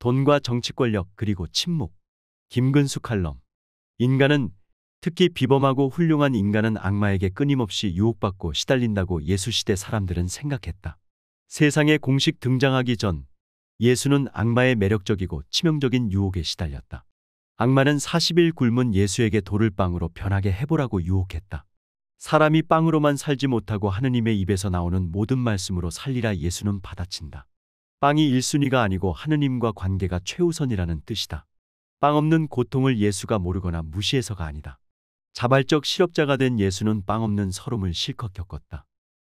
돈과 정치 권력 그리고 침묵. 김근수 칼럼. 인간은 특히 비범하고 훌륭한 인간은 악마에게 끊임없이 유혹받고 시달린다고 예수시대 사람들은 생각했다. 세상에 공식 등장하기 전 예수는 악마의 매력적이고 치명적인 유혹에 시달렸다. 악마는 40일 굶은 예수에게 돌을 빵으로 변하게 해보라고 유혹했다. 사람이 빵으로만 살지 못하고 하느님의 입에서 나오는 모든 말씀으로 살리라 예수는 받아친다. 빵이 1순위가 아니고 하느님과 관계가 최우선이라는 뜻이다. 빵 없는 고통을 예수가 모르거나 무시해서가 아니다. 자발적 실업자가 된 예수는 빵 없는 서름을 실컷 겪었다.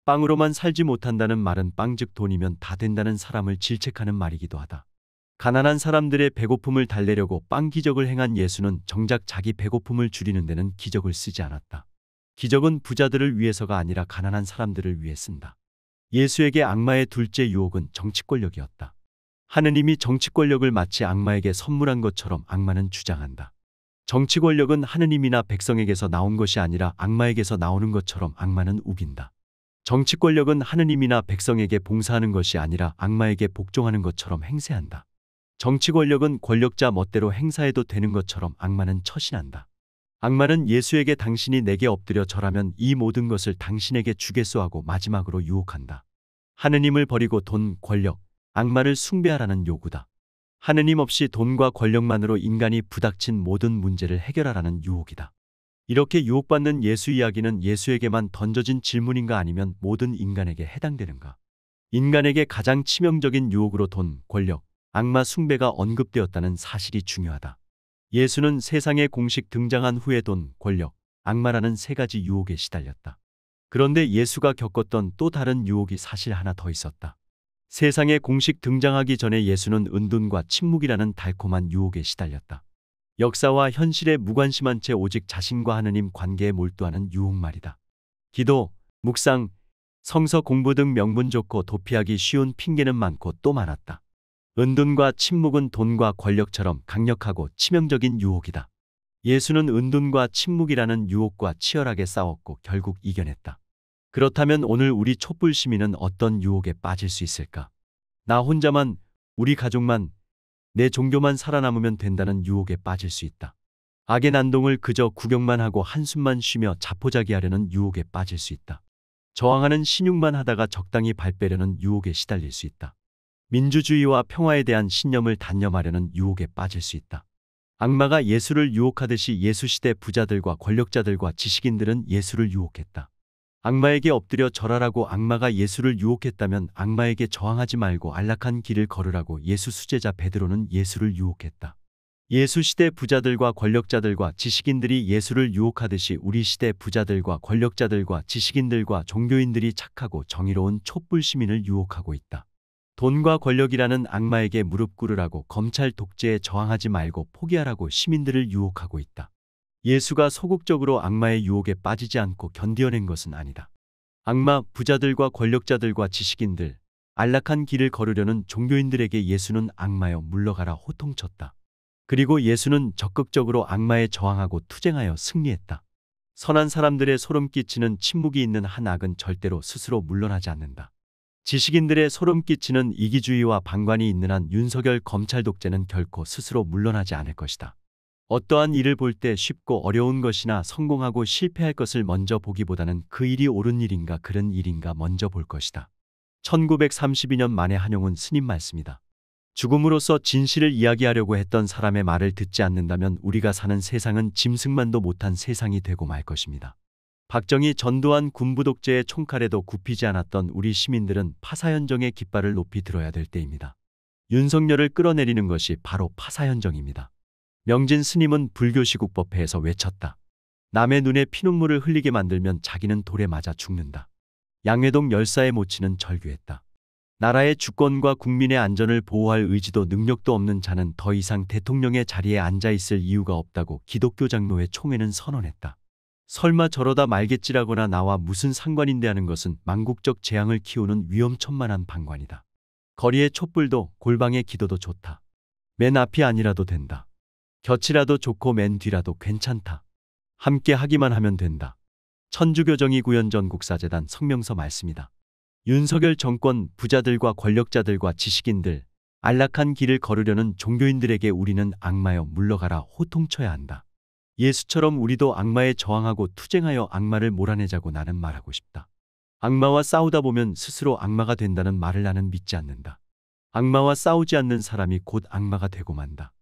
빵으로만 살지 못한다는 말은 빵 즉 돈이면 다 된다는 사람을 질책하는 말이기도 하다. 가난한 사람들의 배고픔을 달래려고 빵 기적을 행한 예수는 정작 자기 배고픔을 줄이는 데는 기적을 쓰지 않았다. 기적은 부자들을 위해서가 아니라 가난한 사람들을 위해 쓴다. 예수에게 악마의 둘째 유혹은 정치 권력이었다. 하느님이 정치 권력을 마치 악마에게 선물한 것처럼 악마는 주장한다. 정치 권력은 하느님이나 백성에게서 나온 것이 아니라 악마에게서 나오는 것처럼 악마는 우긴다. 정치 권력은 하느님이나 백성에게 봉사하는 것이 아니라 악마에게 복종하는 것처럼 행세한다. 정치 권력은 권력자 멋대로 행사해도 되는 것처럼 악마는 처신한다. 악마는 예수에게 당신이 내게 엎드려 절하면 이 모든 것을 당신에게 주겠소 하고 마지막으로 유혹한다. 하느님을 버리고 돈, 권력, 악마를 숭배하라는 요구다. 하느님 없이 돈과 권력만으로 인간이 부닥친 모든 문제를 해결하라는 유혹이다. 이렇게 유혹받는 예수 이야기는 예수에게만 던져진 질문인가 아니면 모든 인간에게 해당되는가? 인간에게 가장 치명적인 유혹으로 돈, 권력, 악마 숭배가 언급되었다는 사실이 중요하다. 예수는 세상에 공식 등장한 후에 돈, 권력, 악마라는 세 가지 유혹에 시달렸다. 그런데 예수가 겪었던 또 다른 유혹이 사실 하나 더 있었다. 세상에 공식 등장하기 전에 예수는 은둔과 침묵이라는 달콤한 유혹에 시달렸다. 역사와 현실에 무관심한 채 오직 자신과 하느님 관계에 몰두하는 유혹 말이다. 기도, 묵상, 성서 공부 등 명분 좋고 도피하기 쉬운 핑계는 많고 또 많았다. 은둔과 침묵은 돈과 권력처럼 강력하고 치명적인 유혹이다. 예수는 은둔과 침묵이라는 유혹과 치열하게 싸웠고 결국 이겨냈다. 그렇다면 오늘 우리 촛불 시민은 어떤 유혹에 빠질 수 있을까? 나 혼자만, 우리 가족만, 내 종교만 살아남으면 된다는 유혹에 빠질 수 있다. 악의 난동을 그저 구경만 하고 한숨만 쉬며 자포자기하려는 유혹에 빠질 수 있다. 저항하는 신용만 하다가 적당히 발빼려는 유혹에 시달릴 수 있다. 민주주의와 평화에 대한 신념을 단념하려는 유혹에 빠질 수 있다. 악마가 예수를 유혹하듯이 예수시대 부자들과 권력자들과 지식인들은 예수를 유혹했다. 악마에게 엎드려 절하라고 악마가 예수를 유혹했다면 악마에게 저항하지 말고 안락한 길을 걸으라고 예수 수제자 베드로는 예수를 유혹했다. 예수 시대 부자들과 권력자들과 지식인들이 예수를 유혹하듯이 우리 시대 부자들과 권력자들과 지식인들과 종교인들이 착하고 정의로운 촛불 시민을 유혹하고 있다. 돈과 권력이라는 악마에게 무릎 꿇으라고 검찰 독재에 저항하지 말고 포기하라고 시민들을 유혹하고 있다. 예수가 소극적으로 악마의 유혹에 빠지지 않고 견디어낸 것은 아니다. 악마, 부자들과 권력자들과 지식인들, 안락한 길을 걸으려는 종교인들에게 예수는 악마여 물러가라 호통쳤다. 그리고 예수는 적극적으로 악마에 저항하고 투쟁하여 승리했다. 선한 사람들의 소름 끼치는 침묵이 있는 한 악은 절대로 스스로 물러나지 않는다. 지식인들의 소름 끼치는 이기주의와 방관이 있는 한 윤석열 검찰 독재는 결코 스스로 물러나지 않을 것이다. 어떠한 일을 볼 때 쉽고 어려운 것이나 성공하고 실패할 것을 먼저 보기보다는 그 일이 옳은 일인가 그런 일인가 먼저 볼 것이다. 1932년 만에 한용운 스님 말씀이다. 죽음으로써 진실을 이야기하려고 했던 사람의 말을 듣지 않는다면 우리가 사는 세상은 짐승만도 못한 세상이 되고 말 것입니다. 박정희 전두환 군부독재의 총칼에도 굽히지 않았던 우리 시민들은 파사현정의 깃발을 높이 들어야 될 때입니다. 윤석열을 끌어내리는 것이 바로 파사현정입니다. 명진 스님은 불교시국 법회에서 외쳤다. 남의 눈에 피눈물을 흘리게 만들면 자기는 돌에 맞아 죽는다. 양회동 열사의 모친은 절규했다. 나라의 주권과 국민의 안전을 보호할 의지도 능력도 없는 자는 더 이상 대통령의 자리에 앉아 있을 이유가 없다고 기독교 장로의 총회는 선언했다. 설마 저러다 말겠지라거나 나와 무슨 상관인데 하는 것은 망국적 재앙을 키우는 위험천만한 방관이다. 거리의 촛불도 골방의 기도도 좋다. 맨 앞이 아니라도 된다. 곁이라도 좋고 맨 뒤라도 괜찮다. 함께 하기만 하면 된다. 천주교정이 구현 전국사재단 성명서 말씀이다. 윤석열 정권 부자들과 권력자들과 지식인들, 안락한 길을 걸으려는 종교인들에게 우리는 악마여 물러가라 호통쳐야 한다. 예수처럼 우리도 악마에 저항하고 투쟁하여 악마를 몰아내자고 나는 말하고 싶다. 악마와 싸우다 보면 스스로 악마가 된다는 말을 나는 믿지 않는다. 악마와 싸우지 않는 사람이 곧 악마가 되고 만다.